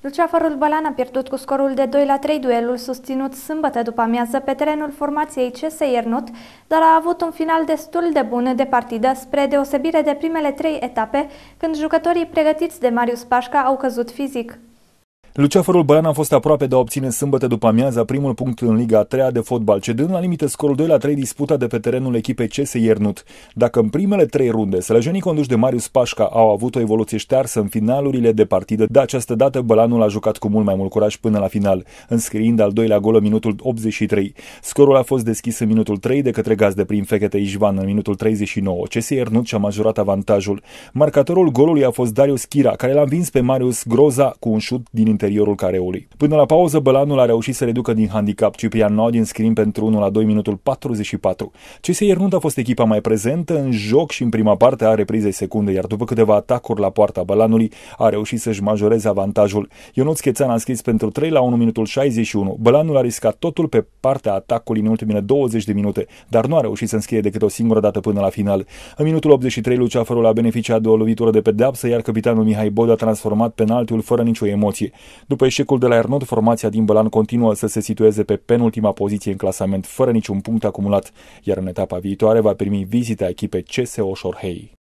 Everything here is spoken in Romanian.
Luceafărul Bălan a pierdut cu scorul de 2 la 3 duelul susținut sâmbătă după amiază pe terenul formației CS Iernut, dar a avut un final destul de bun de partidă, spre deosebire de primele trei etape, când jucătorii pregătiți de Marius Pașca au căzut fizic. Luceafărul Băian a fost aproape de a obține sâmbătă după amiaza primul punct în Liga 3 de fotbal, cedând la limită scorul 2 la 3 disputa de pe terenul echipei CS Iernut. Dacă în primele trei runde sălăjenii conduși de Marius Pașca au avut o evoluție ștearsă în finalurile de partidă, de această dată Bălanul a jucat cu mult mai mult curaj până la final, înscriind al doilea gol în minutul 83. Scorul a fost deschis în minutul 3 de către de prin Fechete Ișvan în minutul 39. CS Iernut și-a majorat avantajul. Marcatorul golului a fost Darius Chira, care l-a învins pe Marius Groza cu un șut din interior interiorul careului. Până la pauză, Bălanul a reușit să reducă din handicap Ciprian Nod din scrim pentru 1 la 2 minutul 44. CSI Iernut a fost echipa mai prezentă în joc și în prima parte a reprizei secunde, iar după câteva atacuri la poarta Bălanului a reușit să-și majoreze avantajul. Ionut Schețan a scris pentru 3 la 1 minutul 61. Bălanul a riscat totul pe partea atacului în ultimele 20 de minute, dar nu a reușit să înscrie decât o singură dată până la final. În minutul 83, Luceafărul a beneficiat de o lovitură de pedeapsă, iar capitanul Mihai Bod a transformat penaltiul fără nicio emoție. După eșecul de la Ernod, formația din Bălan continuă să se situeze pe penultima poziție în clasament, fără niciun punct acumulat, iar în etapa viitoare va primi vizita echipei CSO Șorhei.